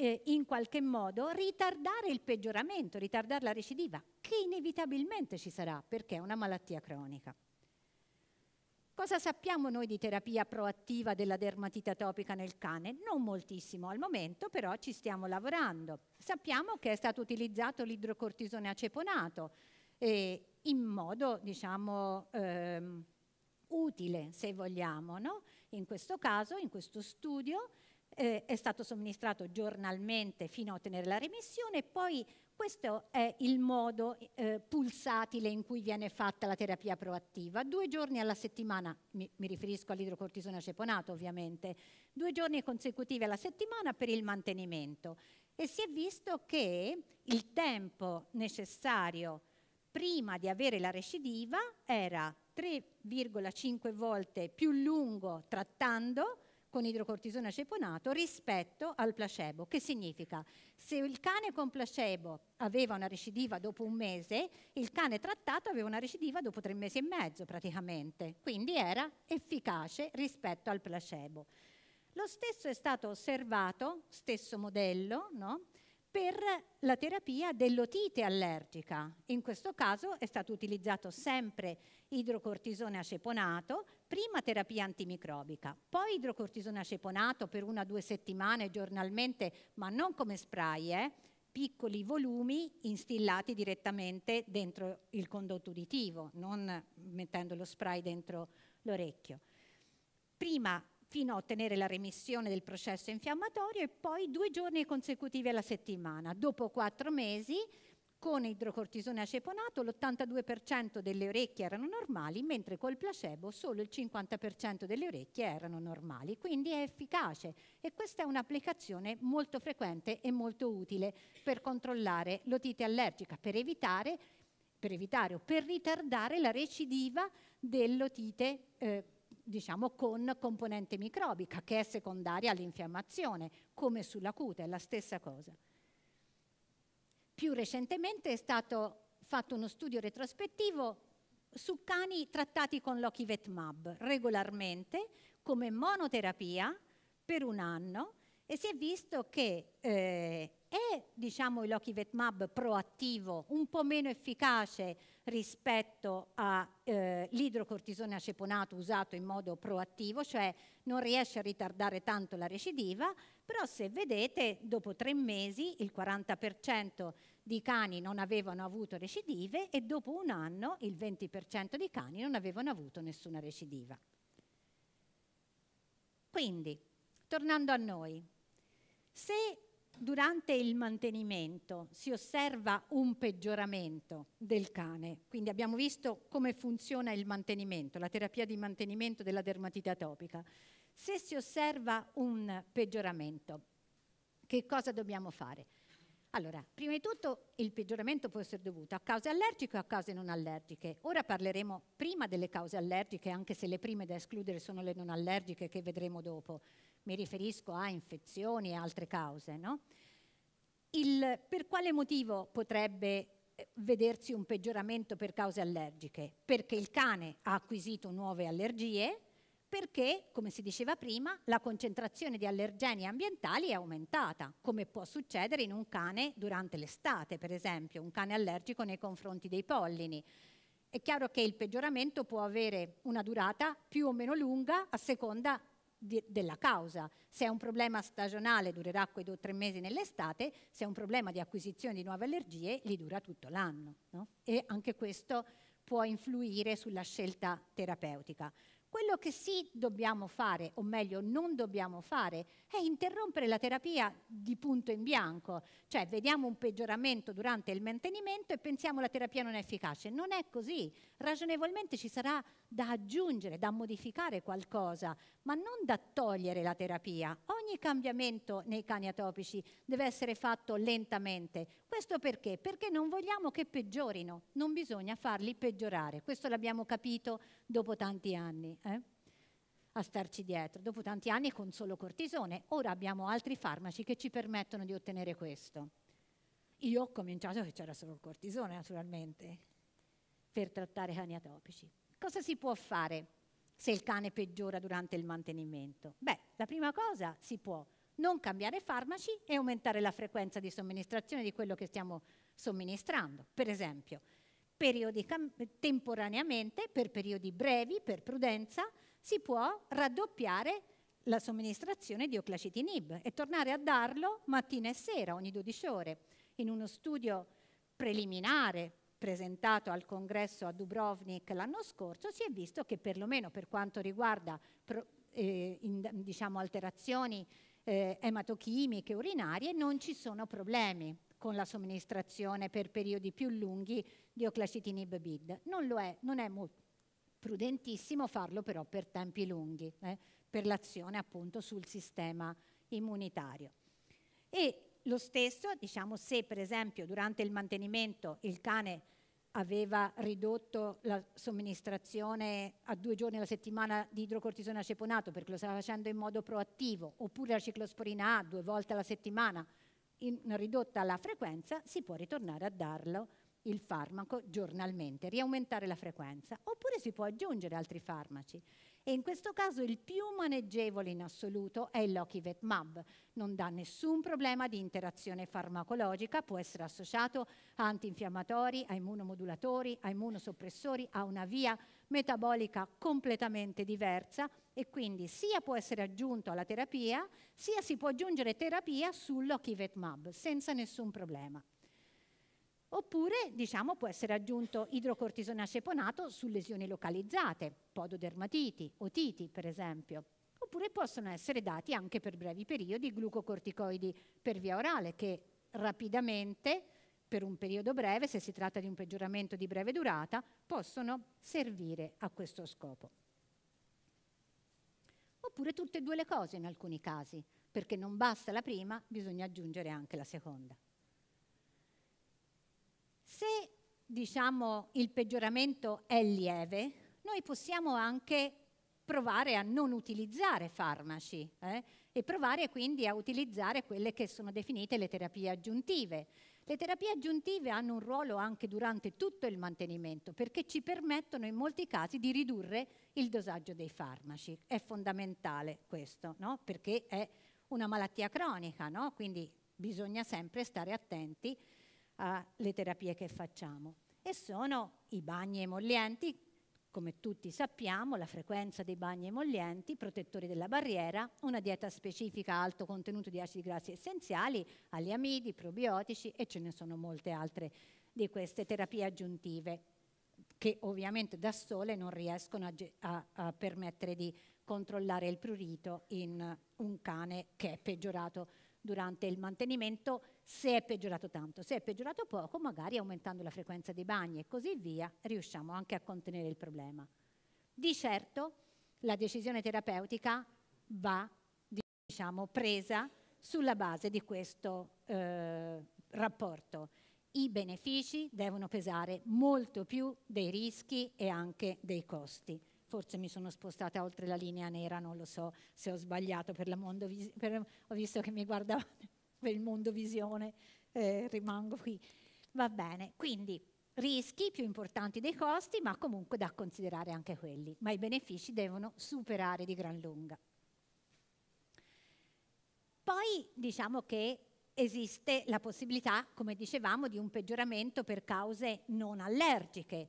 Speaker 2: eh, in qualche modo ritardare il peggioramento, ritardare la recidiva che inevitabilmente ci sarà perché è una malattia cronica. Cosa sappiamo noi di terapia proattiva della dermatite atopica nel cane? Non moltissimo al momento, però ci stiamo lavorando. Sappiamo che è stato utilizzato l'idrocortisone aceponato eh, in modo, diciamo, ehm, utile, se vogliamo. No? In questo caso, in questo studio, eh, è stato somministrato giornalmente fino a ottenere la remissione e poi questo è il modo eh, pulsatile in cui viene fatta la terapia proattiva. Due giorni alla settimana, mi, mi riferisco all'idrocortisone aceponato ovviamente, due giorni consecutivi alla settimana per il mantenimento. E si è visto che il tempo necessario prima di avere la recidiva era 3,5 volte più lungo trattando con idrocortisone aceponato rispetto al placebo. Che significa? Se il cane con placebo aveva una recidiva dopo un mese, il cane trattato aveva una recidiva dopo tre mesi e mezzo praticamente, quindi era efficace rispetto al placebo. Lo stesso è stato osservato, stesso modello, no? per la terapia dell'otite allergica. In questo caso è stato utilizzato sempre idrocortisone aceponato, prima terapia antimicrobica, poi idrocortisone aceponato per una o due settimane giornalmente, ma non come spray, eh, piccoli volumi instillati direttamente dentro il condotto uditivo, non mettendo lo spray dentro l'orecchio. Prima fino a ottenere la remissione del processo infiammatorio e poi due giorni consecutivi alla settimana. Dopo quattro mesi con idrocortisone aceponato l'82% delle orecchie erano normali, mentre col placebo solo il 50% delle orecchie erano normali, quindi è efficace e questa è un'applicazione molto frequente e molto utile per controllare l'otite allergica, per evitare, per evitare o per ritardare la recidiva dell'otite eh, diciamo con componente microbica che è secondaria all'infiammazione, come sulla cute, è la stessa cosa. Più recentemente è stato fatto uno studio retrospettivo su cani trattati con l'Okivetmab regolarmente come monoterapia per un anno e si è visto che eh, è diciamo, l'Okivetmab proattivo un po' meno efficace rispetto all'idrocortisone eh, aceponato usato in modo proattivo, cioè non riesce a ritardare tanto la recidiva, però se vedete dopo tre mesi il 40% di cani non avevano avuto recidive e dopo un anno il 20% di cani non avevano avuto nessuna recidiva. Quindi, tornando a noi, se durante il mantenimento si osserva un peggioramento del cane, quindi abbiamo visto come funziona il mantenimento, la terapia di mantenimento della dermatite atopica. Se si osserva un peggioramento, che cosa dobbiamo fare? Allora, prima di tutto il peggioramento può essere dovuto a cause allergiche o a cause non allergiche. Ora parleremo prima delle cause allergiche, anche se le prime da escludere sono le non allergiche che vedremo dopo mi riferisco a infezioni e altre cause, no? Il, per quale motivo potrebbe eh, vedersi un peggioramento per cause allergiche? Perché il cane ha acquisito nuove allergie, perché, come si diceva prima, la concentrazione di allergeni ambientali è aumentata, come può succedere in un cane durante l'estate, per esempio, un cane allergico nei confronti dei pollini. È chiaro che il peggioramento può avere una durata più o meno lunga a seconda di, della causa. Se è un problema stagionale durerà quei due o tre mesi nell'estate, se è un problema di acquisizione di nuove allergie li dura tutto l'anno. No? E anche questo può influire sulla scelta terapeutica. Quello che sì dobbiamo fare, o meglio non dobbiamo fare, è interrompere la terapia di punto in bianco, cioè vediamo un peggioramento durante il mantenimento e pensiamo la terapia non è efficace. Non è così, ragionevolmente ci sarà da aggiungere, da modificare qualcosa, ma non da togliere la terapia. Ogni cambiamento nei cani atopici deve essere fatto lentamente. Questo perché? Perché non vogliamo che peggiorino, non bisogna farli peggiorare. Questo l'abbiamo capito dopo tanti anni. Eh? a starci dietro, dopo tanti anni con solo cortisone. Ora abbiamo altri farmaci che ci permettono di ottenere questo. Io ho cominciato che c'era solo il cortisone, naturalmente, per trattare cani atopici. Cosa si può fare se il cane peggiora durante il mantenimento? Beh, la prima cosa si può non cambiare farmaci e aumentare la frequenza di somministrazione di quello che stiamo somministrando. Per esempio, temporaneamente, per periodi brevi, per prudenza, si può raddoppiare la somministrazione di oclacitinib e tornare a darlo mattina e sera, ogni 12 ore. In uno studio preliminare presentato al congresso a Dubrovnik l'anno scorso, si è visto che perlomeno per quanto riguarda pro, eh, in, diciamo, alterazioni eh, ematochimiche urinarie non ci sono problemi con la somministrazione per periodi più lunghi di oclacitinib bid. Non lo è, non è prudentissimo farlo però per tempi lunghi, eh, per l'azione appunto sul sistema immunitario. E lo stesso, diciamo, se per esempio durante il mantenimento il cane aveva ridotto la somministrazione a due giorni alla settimana di idrocortisone aceponato perché lo stava facendo in modo proattivo, oppure la ciclosporina A due volte alla settimana, in, ridotta la frequenza, si può ritornare a darlo il farmaco giornalmente, riaumentare la frequenza, oppure si può aggiungere altri farmaci e in questo caso il più maneggevole in assoluto è l'Okivetmab. Non dà nessun problema di interazione farmacologica, può essere associato a antinfiammatori, a immunomodulatori, a immunosoppressori, a una via metabolica completamente diversa e quindi sia può essere aggiunto alla terapia, sia si può aggiungere terapia sull'Okivetmab senza nessun problema. Oppure, diciamo, può essere aggiunto idrocortisone aceponato su lesioni localizzate, pododermatiti, otiti per esempio. Oppure possono essere dati anche per brevi periodi glucocorticoidi per via orale che rapidamente, per un periodo breve, se si tratta di un peggioramento di breve durata, possono servire a questo scopo. Oppure tutte e due le cose in alcuni casi, perché non basta la prima, bisogna aggiungere anche la seconda. Se diciamo, il peggioramento è lieve, noi possiamo anche provare a non utilizzare farmaci eh, e provare quindi a utilizzare quelle che sono definite le terapie aggiuntive. Le terapie aggiuntive hanno un ruolo anche durante tutto il mantenimento perché ci permettono in molti casi di ridurre il dosaggio dei farmaci. È fondamentale questo, no? perché è una malattia cronica, no? quindi bisogna sempre stare attenti alle terapie che facciamo. E sono i bagni emollienti, come tutti sappiamo, la frequenza dei bagni emollienti, protettori della barriera, una dieta specifica a alto contenuto di acidi grassi essenziali, aliamidi, probiotici e ce ne sono molte altre di queste terapie aggiuntive che ovviamente da sole non riescono a, a, a permettere di controllare il prurito in un cane che è peggiorato durante il mantenimento se è peggiorato tanto, se è peggiorato poco magari aumentando la frequenza dei bagni e così via riusciamo anche a contenere il problema. Di certo la decisione terapeutica va diciamo, presa sulla base di questo eh, rapporto. I benefici devono pesare molto più dei rischi e anche dei costi forse mi sono spostata oltre la linea nera, non lo so se ho sbagliato, per la mondo per, ho visto che mi guardavate per il mondo visione, eh, rimango qui. Va bene, quindi rischi più importanti dei costi, ma comunque da considerare anche quelli, ma i benefici devono superare di gran lunga. Poi diciamo che esiste la possibilità, come dicevamo, di un peggioramento per cause non allergiche,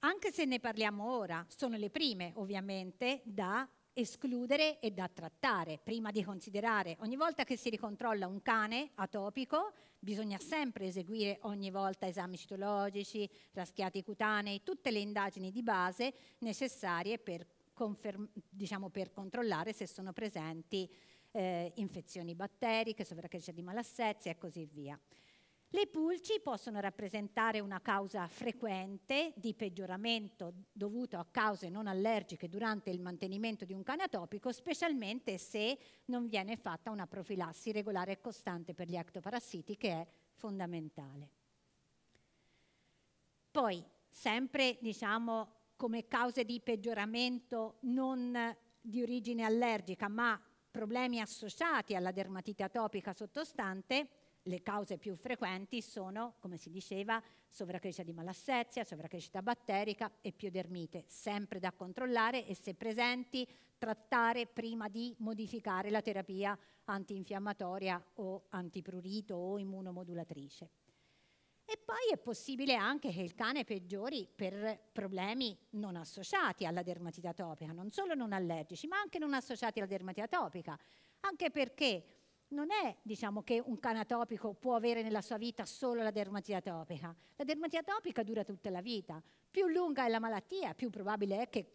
Speaker 2: anche se ne parliamo ora, sono le prime ovviamente da escludere e da trattare prima di considerare. Ogni volta che si ricontrolla un cane atopico bisogna sempre eseguire ogni volta esami citologici, raschiati cutanei, tutte le indagini di base necessarie per, diciamo, per controllare se sono presenti eh, infezioni batteriche, sovraccrescita di malassezie e così via. Le pulci possono rappresentare una causa frequente di peggioramento dovuto a cause non allergiche durante il mantenimento di un cane atopico, specialmente se non viene fatta una profilassi regolare e costante per gli ectoparassiti che è fondamentale. Poi, sempre diciamo, come cause di peggioramento non di origine allergica, ma problemi associati alla dermatite atopica sottostante, le cause più frequenti sono, come si diceva, sovraccrescita di malassezia, sovraccrescita batterica e piodermite, sempre da controllare e se presenti trattare prima di modificare la terapia antinfiammatoria o antiprurito o immunomodulatrice. E poi è possibile anche che il cane peggiori per problemi non associati alla dermatite atopica, non solo non allergici, ma anche non associati alla dermatite atopica, anche perché non è diciamo, che un cane atopico può avere nella sua vita solo la dermatite atopica. La dermatite atopica dura tutta la vita. Più lunga è la malattia, più probabile è che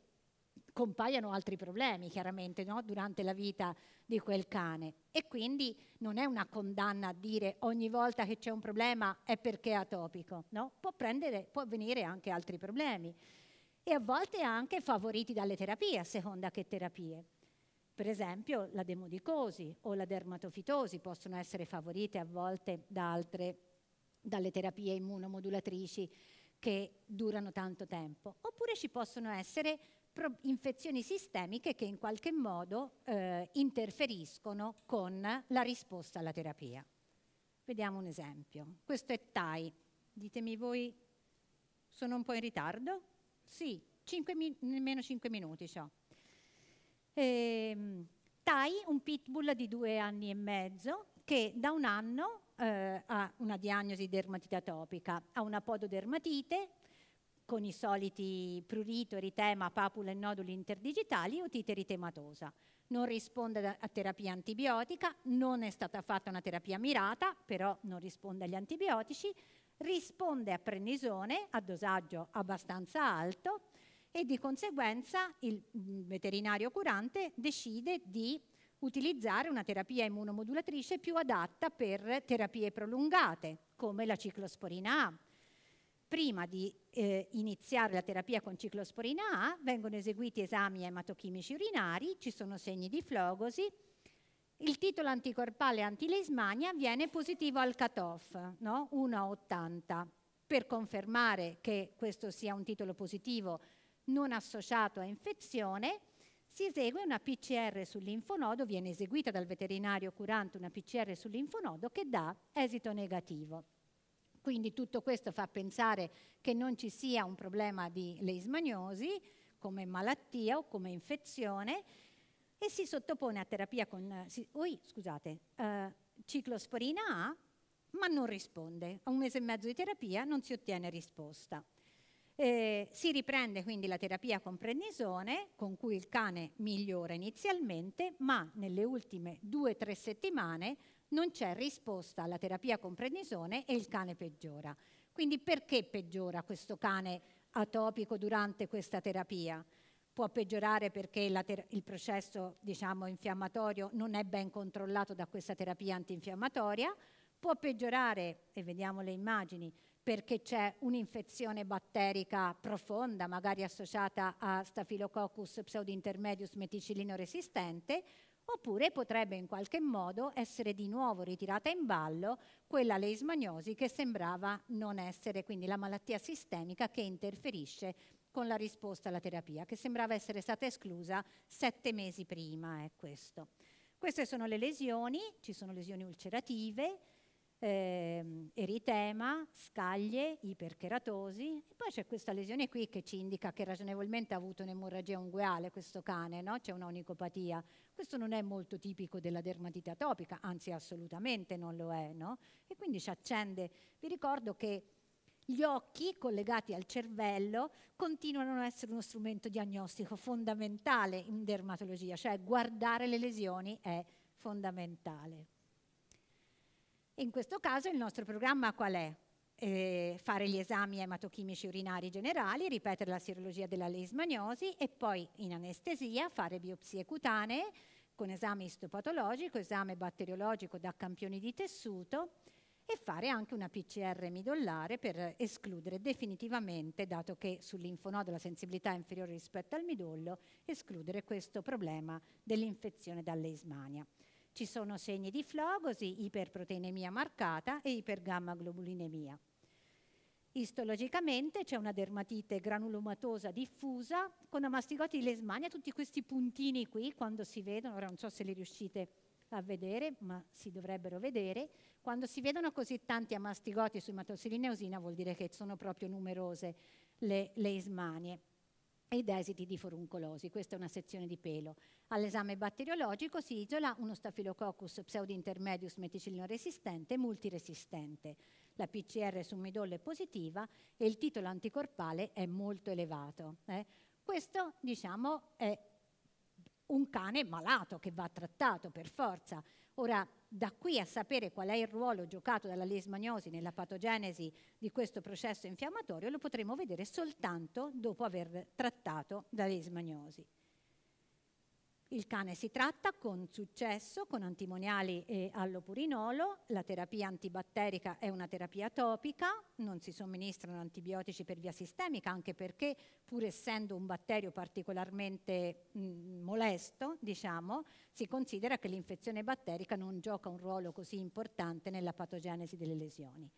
Speaker 2: compaiano altri problemi, chiaramente, no? durante la vita di quel cane. E quindi non è una condanna a dire ogni volta che c'è un problema è perché è atopico, no? può, prendere, può avvenire anche altri problemi. E a volte anche favoriti dalle terapie, a seconda che terapie. Per esempio la demodicosi o la dermatofitosi possono essere favorite a volte da altre, dalle terapie immunomodulatrici che durano tanto tempo. Oppure ci possono essere infezioni sistemiche che in qualche modo eh, interferiscono con la risposta alla terapia. Vediamo un esempio. Questo è TAI. Ditemi voi, sono un po' in ritardo? Sì, 5 nemmeno 5 minuti ciò. Ehm, Tai, un pitbull di due anni e mezzo, che da un anno eh, ha una diagnosi dermatite atopica, ha una pododermatite con i soliti prurito, eritema, papula e noduli interdigitali, otite eritematosa. Non risponde a terapia antibiotica, non è stata fatta una terapia mirata, però non risponde agli antibiotici, risponde a prenisone a dosaggio abbastanza alto, e di conseguenza il mm, veterinario curante decide di utilizzare una terapia immunomodulatrice più adatta per terapie prolungate, come la ciclosporina A. Prima di eh, iniziare la terapia con ciclosporina A vengono eseguiti esami ematochimici urinari, ci sono segni di flogosi, il titolo anticorpale antileismania viene positivo al cutoff, no? 1 a 80. Per confermare che questo sia un titolo positivo non associato a infezione, si esegue una PCR sul linfonodo, viene eseguita dal veterinario curante una PCR sul linfonodo che dà esito negativo. Quindi tutto questo fa pensare che non ci sia un problema di leismaniosi come malattia o come infezione e si sottopone a terapia con si, oi, scusate, eh, ciclosporina A ma non risponde. A un mese e mezzo di terapia non si ottiene risposta. Eh, si riprende quindi la terapia con prednisone, con cui il cane migliora inizialmente, ma nelle ultime due o tre settimane non c'è risposta alla terapia con prednisone e il cane peggiora. Quindi perché peggiora questo cane atopico durante questa terapia? Può peggiorare perché ter- il processo diciamo, infiammatorio non è ben controllato da questa terapia antinfiammatoria, può peggiorare, e vediamo le immagini, perché c'è un'infezione batterica profonda, magari associata a Staphylococcus pseudintermedius meticillino resistente, oppure potrebbe in qualche modo essere di nuovo ritirata in ballo quella leismaniosi che sembrava non essere, quindi la malattia sistemica che interferisce con la risposta alla terapia, che sembrava essere stata esclusa sette mesi prima, è questo. Queste sono le lesioni, ci sono lesioni ulcerative, eh, eritema, scaglie, ipercheratosi. E poi c'è questa lesione qui che ci indica che ragionevolmente ha avuto un'emorragia ungueale questo cane, no? c'è un'onicopatia. Questo non è molto tipico della dermatite atopica, anzi assolutamente non lo è. No? E quindi ci accende. Vi ricordo che gli occhi collegati al cervello continuano a essere uno strumento diagnostico fondamentale in dermatologia, cioè guardare le lesioni è fondamentale. In questo caso il nostro programma qual è? Eh, fare gli esami ematochimici urinari generali, ripetere la sirologia della leismaniosi e poi in anestesia fare biopsie cutanee con esame istopatologico, esame batteriologico da campioni di tessuto e fare anche una PCR midollare per escludere definitivamente, dato che sul linfonodo la sensibilità è inferiore rispetto al midollo, escludere questo problema dell'infezione da leismania. Ci sono segni di flogosi, iperproteinemia marcata e ipergammaglobulinemia. Istologicamente c'è una dermatite granulomatosa diffusa con amastigoti mastigoti lesmania, tutti questi puntini qui quando si vedono, ora non so se li riuscite a vedere, ma si dovrebbero vedere, quando si vedono così tanti amastigoti su ematossilinea usina vuol dire che sono proprio numerose le, le ed esiti di foruncolosi. Questa è una sezione di pelo. All'esame batteriologico si isola uno Staphylococcus pseudointermedius meticillino resistente e multiresistente. La PCR su midollo è positiva e il titolo anticorpale è molto elevato. Eh? Questo, diciamo, è un cane malato che va trattato per forza. Ora, da qui a sapere qual è il ruolo giocato dalla leishmaniosi nella patogenesi di questo processo infiammatorio lo potremo vedere soltanto dopo aver trattato la leishmaniosi. Il cane si tratta con successo con antimoniali e allopurinolo, la terapia antibatterica è una terapia topica, non si somministrano antibiotici per via sistemica anche perché pur essendo un batterio particolarmente mh, molesto, diciamo, si considera che l'infezione batterica non gioca un ruolo così importante nella patogenesi delle lesioni.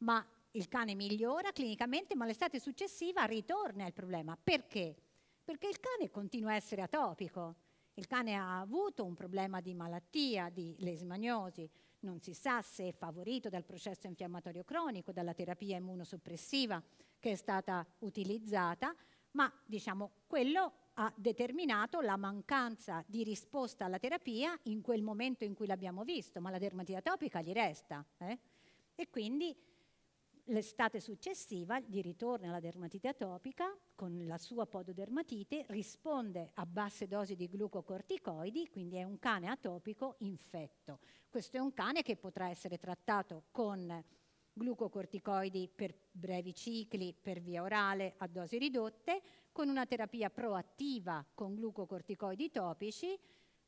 Speaker 2: Ma il cane migliora clinicamente, ma l'estate successiva ritorna al problema. Perché? Perché il cane continua a essere atopico il cane ha avuto un problema di malattia, di lesmagnosi, non si sa se è favorito dal processo infiammatorio cronico, dalla terapia immunosoppressiva che è stata utilizzata, ma diciamo quello ha determinato la mancanza di risposta alla terapia in quel momento in cui l'abbiamo visto, ma la dermatite atopica gli resta. Eh? E quindi L'estate successiva, di ritorno alla dermatite atopica, con la sua pododermatite, risponde a basse dosi di glucocorticoidi, quindi è un cane atopico infetto. Questo è un cane che potrà essere trattato con glucocorticoidi per brevi cicli, per via orale, a dosi ridotte, con una terapia proattiva con glucocorticoidi topici,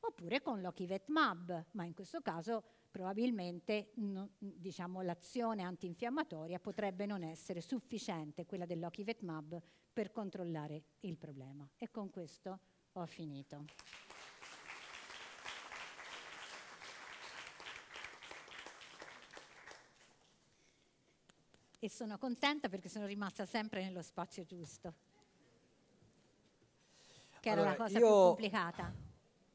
Speaker 2: oppure con l'ochivetmab, ma in questo caso probabilmente diciamo, l'azione antinfiammatoria potrebbe non essere sufficiente, quella dell'Okivetmab, per controllare il problema. E con questo ho finito. E sono contenta perché sono rimasta sempre nello spazio giusto, che era allora, la cosa io, più complicata.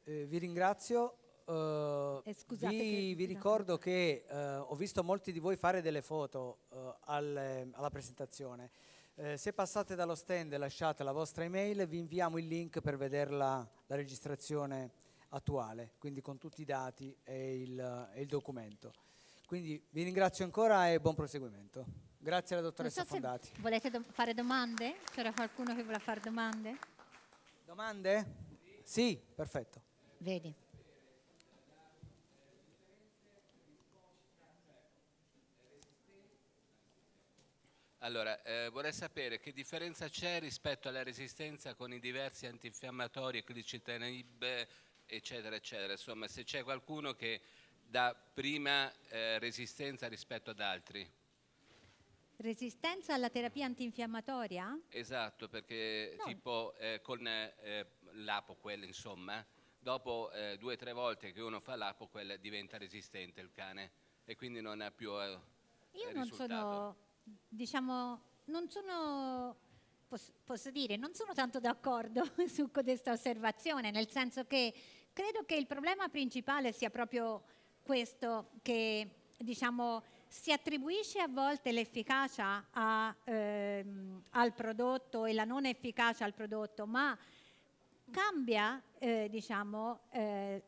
Speaker 1: Eh, vi ringrazio eh, eh, scusate vi, vi ricordo che eh, ho visto molti di voi fare delle foto eh, al, alla presentazione. Eh, se passate dallo stand e lasciate la vostra email, vi inviamo il link per vederla la registrazione attuale, quindi con tutti i dati e il, e il documento. Quindi vi ringrazio ancora e buon proseguimento. Grazie alla dottoressa so Fondati.
Speaker 2: Volete do fare domande? C'era qualcuno che voleva fare domande?
Speaker 1: Domande? sì perfetto.
Speaker 2: Vedi.
Speaker 3: Allora, eh, vorrei sapere che differenza c'è rispetto alla resistenza con i diversi antinfiammatori, clicitanib, eccetera, eccetera. Insomma, se c'è qualcuno che dà prima eh, resistenza rispetto ad altri.
Speaker 2: Resistenza alla terapia antinfiammatoria?
Speaker 3: Esatto, perché no. tipo eh, con eh, l'apoquel, insomma, dopo eh, due o tre volte che uno fa l'apoquel diventa resistente il cane e quindi non ha più... Eh,
Speaker 2: Io non risultato. sono diciamo, non sono, posso dire, non sono tanto d'accordo su questa osservazione, nel senso che credo che il problema principale sia proprio questo, che diciamo, si attribuisce a volte l'efficacia ehm, al prodotto e la non efficacia al prodotto, ma cambia eh, diciamo, eh,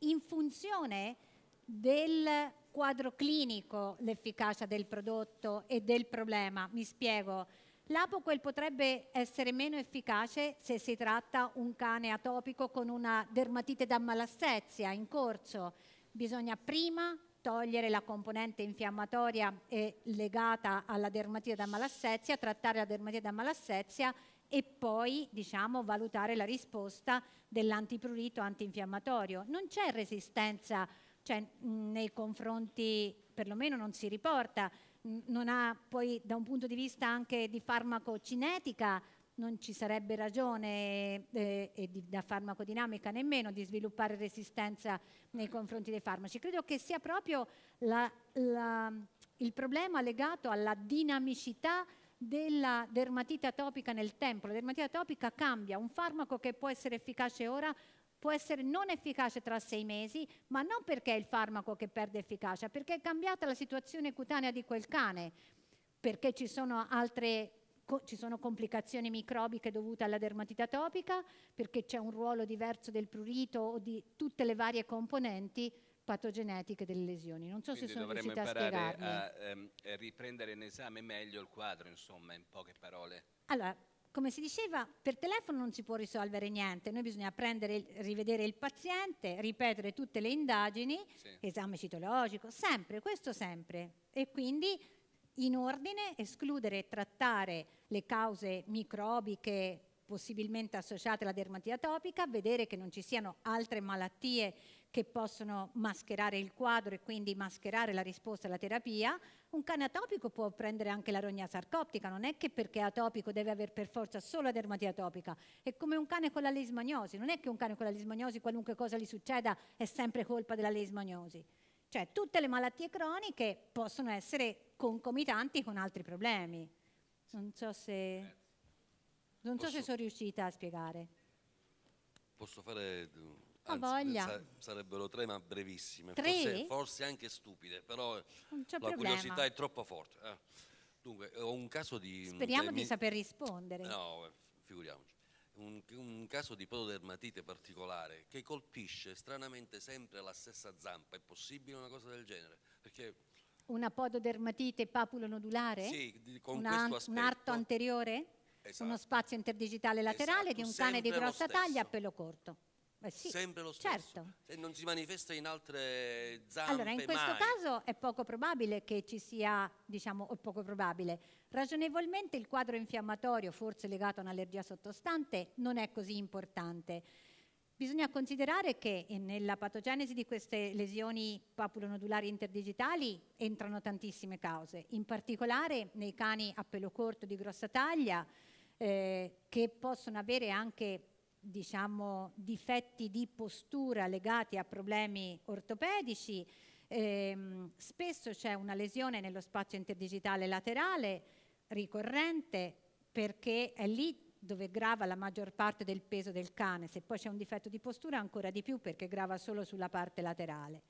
Speaker 2: in funzione del quadro clinico l'efficacia del prodotto e del problema. Mi spiego. L'apoquel potrebbe essere meno efficace se si tratta un cane atopico con una dermatite da malassezia in corso. Bisogna prima togliere la componente infiammatoria e legata alla dermatite da malassezia, trattare la dermatite da malassezia e poi diciamo, valutare la risposta dell'antiprurito antinfiammatorio. Non c'è resistenza cioè, nei confronti, perlomeno non si riporta, non ha poi da un punto di vista anche di farmacocinetica non ci sarebbe ragione eh, e di, da farmacodinamica nemmeno di sviluppare resistenza nei confronti dei farmaci. Credo che sia proprio la, la, il problema legato alla dinamicità della dermatite atopica nel tempo. La dermatite atopica cambia, un farmaco che può essere efficace ora può essere non efficace tra sei mesi, ma non perché è il farmaco che perde efficacia, perché è cambiata la situazione cutanea di quel cane, perché ci sono altre ci sono complicazioni microbiche dovute alla dermatita atopica, perché c'è un ruolo diverso del prurito o di tutte le varie componenti patogenetiche delle lesioni. Non so Quindi se sono riuscita a spiegarmi. Dovremmo
Speaker 3: eh, ehm, imparare a riprendere in esame meglio il quadro, insomma, in poche parole.
Speaker 2: Allora, come si diceva, per telefono non si può risolvere niente, noi bisogna prendere, rivedere il paziente, ripetere tutte le indagini, sì. esame citologico, sempre, questo sempre. E quindi in ordine escludere e trattare le cause microbiche possibilmente associate alla dermatite atopica, vedere che non ci siano altre malattie che possono mascherare il quadro e quindi mascherare la risposta alla terapia. Un cane atopico può prendere anche la rogna sarcoptica, non è che perché è atopico deve avere per forza solo la dermatite atopica, è come un cane con la leishmaniosi, non è che un cane con la leishmaniosi qualunque cosa gli succeda è sempre colpa della leishmaniosi. Cioè tutte le malattie croniche possono essere concomitanti con altri problemi. Non so se, non so se sono riuscita a spiegare.
Speaker 3: Posso fare mm,
Speaker 2: ha Anzi, voglia.
Speaker 3: Sarebbero tre, ma brevissime. Tre? Forse, forse anche stupide, però eh,
Speaker 2: la problema. curiosità è
Speaker 3: troppo forte. Eh. Dunque, eh, ho un caso di... Speriamo di mi... saper
Speaker 2: rispondere.
Speaker 3: No, eh, figuriamoci. Un, un, caso di pododermatite particolare che colpisce stranamente sempre la stessa zampa. È possibile una cosa del genere? Perché
Speaker 2: una pododermatite papulonodulare? Sì, con una, questo aspetto. Un arto anteriore? Esatto. Uno spazio interdigitale laterale esatto, di un cane esatto, di grossa taglia a pelo corto. Beh, sì, sempre lo stesso.
Speaker 3: Certo. non si manifesta in altre zampe, Allora, in questo mai.
Speaker 2: caso è poco probabile che ci sia, diciamo, o poco probabile. Ragionevolmente il quadro infiammatorio, forse legato a un'allergia sottostante, non è così importante. Bisogna considerare che eh, nella patogenesi di queste lesioni papulonodulari interdigitali entrano tantissime cause, in particolare nei cani a pelo corto di grossa taglia, eh, che possono avere anche diciamo, difetti di postura legati a problemi ortopedici, ehm, spesso c'è una lesione nello spazio interdigitale laterale ricorrente perché è lì dove grava la maggior parte del peso del cane, se poi c'è un difetto di postura ancora di più perché grava solo sulla parte laterale.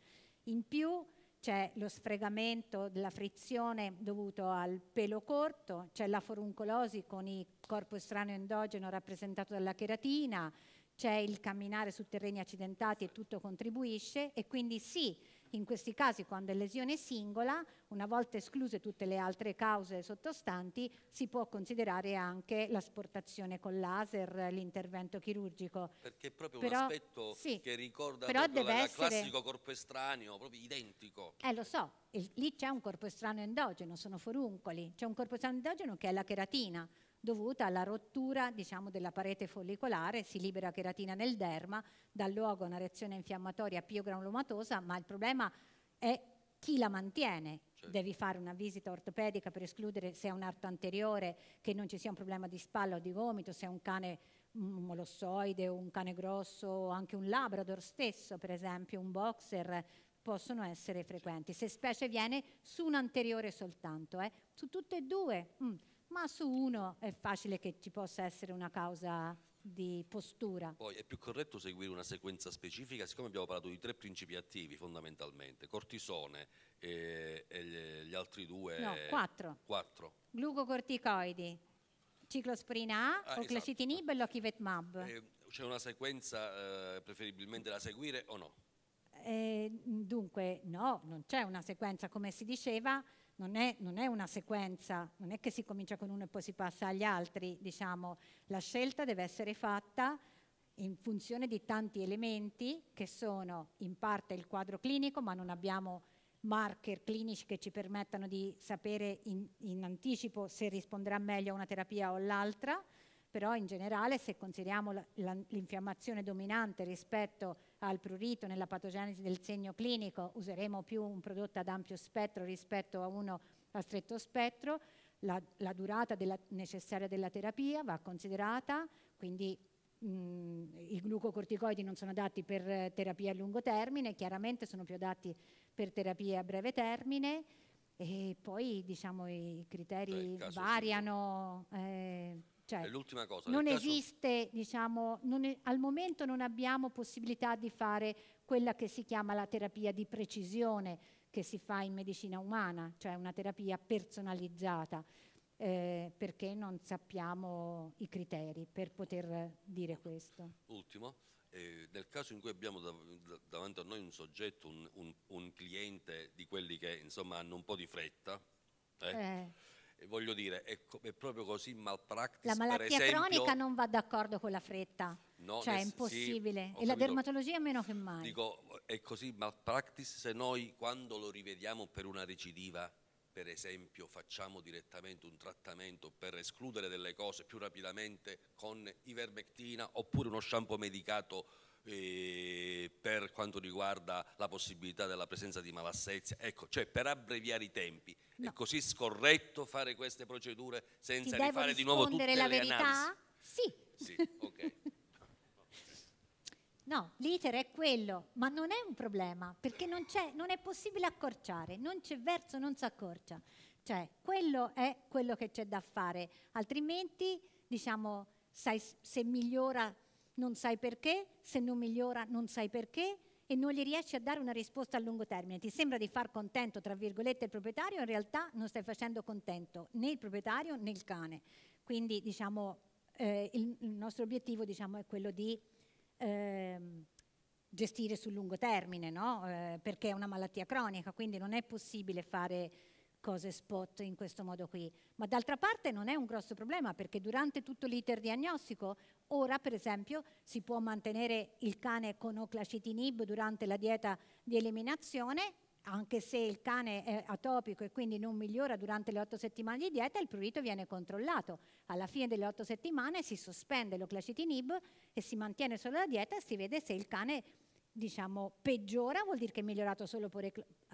Speaker 2: In più c'è lo sfregamento della frizione dovuto al pelo corto, c'è la foruncolosi con il corpo estraneo endogeno rappresentato dalla cheratina, c'è il camminare su terreni accidentati e tutto contribuisce e quindi sì, in questi casi quando è lesione singola, una volta escluse tutte le altre cause sottostanti, si può considerare anche l'asportazione con laser, l'intervento chirurgico.
Speaker 3: Perché è proprio però, un aspetto sì, che ricorda però proprio la, essere... classico corpo estraneo, proprio identico.
Speaker 2: Eh lo so, lì c'è un corpo estraneo endogeno, sono foruncoli, c'è un corpo estraneo endogeno che è la cheratina, dovuta alla rottura diciamo, della parete follicolare, si libera cheratina nel derma, dà luogo a una reazione infiammatoria piogranulomatosa, ma il problema è chi la mantiene. Certo. Devi fare una visita ortopedica per escludere se è un arto anteriore, che non ci sia un problema di spalla o di gomito, se è un cane molossoide, un cane grosso, anche un labrador stesso, per esempio, un boxer, possono essere frequenti. Se specie viene su un anteriore soltanto, eh. su tutte e due. Mm ma su uno è facile che ci possa essere una causa di postura.
Speaker 3: Poi è più corretto seguire una sequenza specifica, siccome abbiamo parlato di tre principi attivi fondamentalmente, cortisone eh, e, e gli altri due... No, quattro. quattro.
Speaker 2: Glucocorticoidi, ciclosprina A, ah, oclacitinib esatto. e lochivetmab. Eh,
Speaker 3: c'è una sequenza eh, preferibilmente da seguire o no?
Speaker 2: Eh, dunque no, non c'è una sequenza, come si diceva, non è, non è, una sequenza, non è che si comincia con uno e poi si passa agli altri, diciamo, la scelta deve essere fatta in funzione di tanti elementi che sono in parte il quadro clinico, ma non abbiamo marker clinici che ci permettano di sapere in, in anticipo se risponderà meglio a una terapia o all'altra, però in generale se consideriamo l'infiammazione dominante rispetto al prurito nella patogenesi del segno clinico useremo più un prodotto ad ampio spettro rispetto a uno a stretto spettro, la, la durata della, necessaria della terapia va considerata, quindi mh, mm, i glucocorticoidi non sono adatti per eh, terapie a lungo termine, chiaramente sono più adatti per terapie a breve termine e poi diciamo, i criteri Beh, variano. Eh, cioè, l'ultima cosa. Non caso... esiste, diciamo, non è, al momento non abbiamo possibilità di fare quella che si chiama la terapia di precisione che si fa in medicina umana, cioè una terapia personalizzata, eh, perché non sappiamo i criteri per poter dire questo.
Speaker 3: Ultimo, eh, nel caso in cui abbiamo dav davanti a noi un soggetto, un, un, un, cliente di quelli che insomma hanno un po' di fretta, eh, eh voglio dire, è, è, proprio così malpractice. La malattia esempio, cronica
Speaker 2: non va d'accordo con la fretta, no, cioè è impossibile. Sì, e la dermatologia meno che mai.
Speaker 3: Dico, è così malpractice se noi quando lo rivediamo per una recidiva, per esempio, facciamo direttamente un trattamento per escludere delle cose più rapidamente con ivermectina oppure uno shampoo medicato eh, per quanto riguarda la possibilità della presenza di malassezia. Ecco, cioè per abbreviare i tempi No. È così scorretto fare queste procedure senza Ti rifare di nuovo tutte la verità?
Speaker 2: Analisi? Sì. Sì, ok. No, l'iter è quello, ma non è un problema, perché non, è, non è possibile accorciare, non c'è verso, non si accorcia. Cioè, quello è quello che c'è da fare, altrimenti, diciamo, sai, se migliora non sai perché, se non migliora non sai perché, e non gli riesci a dare una risposta a lungo termine. Ti sembra di far contento, tra virgolette, il proprietario, in realtà non stai facendo contento né il proprietario né il cane. Quindi diciamo, eh, il, il, nostro obiettivo diciamo, è quello di eh, gestire sul lungo termine, no? eh, perché è una malattia cronica, quindi non è possibile fare cose spot in questo modo qui. Ma d'altra parte non è un grosso problema perché durante tutto l'iter diagnostico Ora, per esempio, si può mantenere il cane con oclacitinib durante la dieta di eliminazione, anche se il cane è atopico e quindi non migliora durante le otto settimane di dieta, il prurito viene controllato. Alla fine delle otto settimane si sospende l'oclacitinib e si mantiene solo la dieta e si vede se il cane diciamo, peggiora, vuol dire che è migliorato solo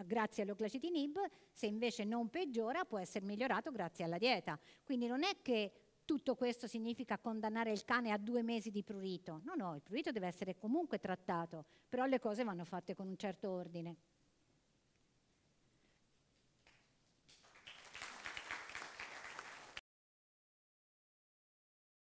Speaker 2: grazie all'oclacitinib, se invece non peggiora può essere migliorato grazie alla dieta. Quindi non è che tutto questo significa condannare il cane a due mesi di prurito. No, no, il prurito deve essere comunque trattato, però le cose vanno fatte con un certo ordine.